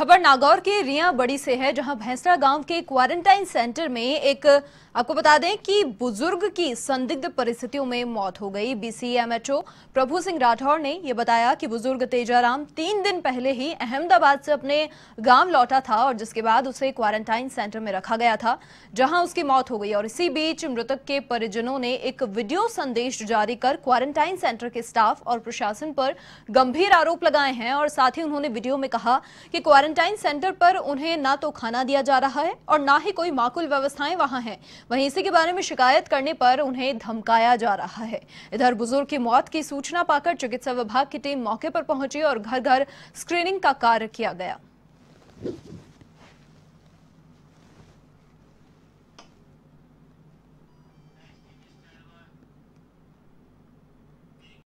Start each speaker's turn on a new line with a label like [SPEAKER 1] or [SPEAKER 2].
[SPEAKER 1] खबर नागौर के रिया बड़ी से है जहां भैंसरा गांव के क्वारंटाइन सेंटर में एक आपको बता दें कि बुजुर्ग की संदिग्ध परिस्थितियों में मौत हो गई बीसीएमएचओ प्रभु सिंह राठौर ने यह बताया कि बुजुर्ग तेजाराम तीन दिन पहले ही अहमदाबाद से अपने गांव लौटा था और जिसके बाद उसे क्वारंटाइन सेंटर में रखा गया था जहां उसकी मौत हो गई और इसी बीच मृतक के परिजनों ने एक वीडियो संदेश जारी कर क्वारंटाइन सेंटर के स्टाफ और प्रशासन पर गंभीर आरोप लगाए हैं और साथ ही उन्होंने वीडियो में कहा कि क्वारंटाइन क्वारंटाइन सेंटर पर उन्हें ना तो खाना दिया जा रहा है और ना ही कोई माकूल व्यवस्थाएं वहां हैं वहीं इसी के बारे में शिकायत करने पर उन्हें धमकाया जा रहा है इधर बुजुर्ग की मौत की सूचना पाकर चिकित्सा विभाग की टीम मौके पर पहुंची और घर घर स्क्रीनिंग का कार्य किया गया